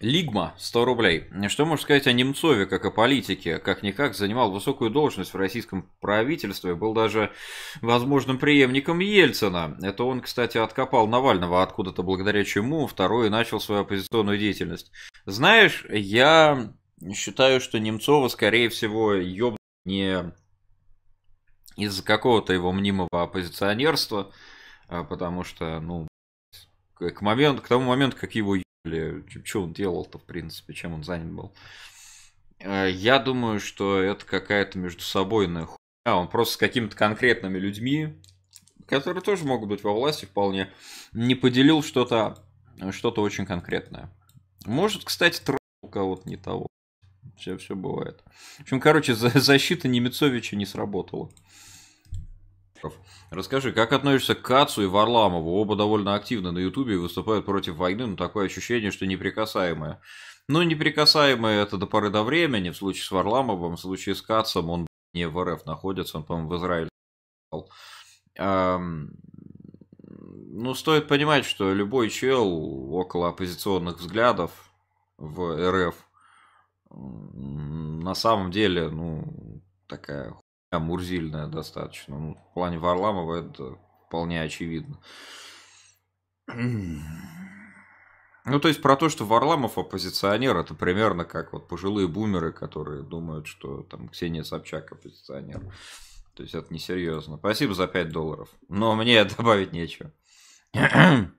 Лигма, 100 рублей. Что можешь сказать о Немцове как о политике? Как-никак занимал высокую должность в российском правительстве, был даже возможным преемником Ельцина. Это он, кстати, откопал Навального откуда-то, благодаря чему второй начал свою оппозиционную деятельность. Знаешь, я считаю, что Немцова, скорее всего, ёб не из-за какого-то его мнимого оппозиционерства, а потому что, ну, к, моменту, к тому моменту, как его что он делал-то, в принципе, чем он занят был. Э, я думаю, что это какая-то между собойная хуйня. А, он просто с какими-то конкретными людьми, которые тоже могут быть во власти вполне, не поделил что-то э, что очень конкретное. Может, кстати, тронул кого-то не того. Все, все бывает. В общем, короче, защита Немецовича не сработала. Расскажи, как относишься к Кацу и Варламову? Оба довольно активно на Ютубе выступают против войны, но такое ощущение, что неприкасаемые. Ну, неприкасаемые это до поры до времени, в случае с Варламовым, в случае с Кацом, он не в РФ находится, он, по-моему, в Израиле. Ну, стоит понимать, что любой чел около оппозиционных взглядов в РФ на самом деле, ну, такая Мурзильная достаточно. Ну, в плане Варламова это вполне очевидно. Ну, то есть про то, что Варламов оппозиционер, это примерно как вот пожилые бумеры, которые думают, что там Ксения Собчак оппозиционер. То есть это несерьезно. Спасибо за 5 долларов. Но мне добавить нечего.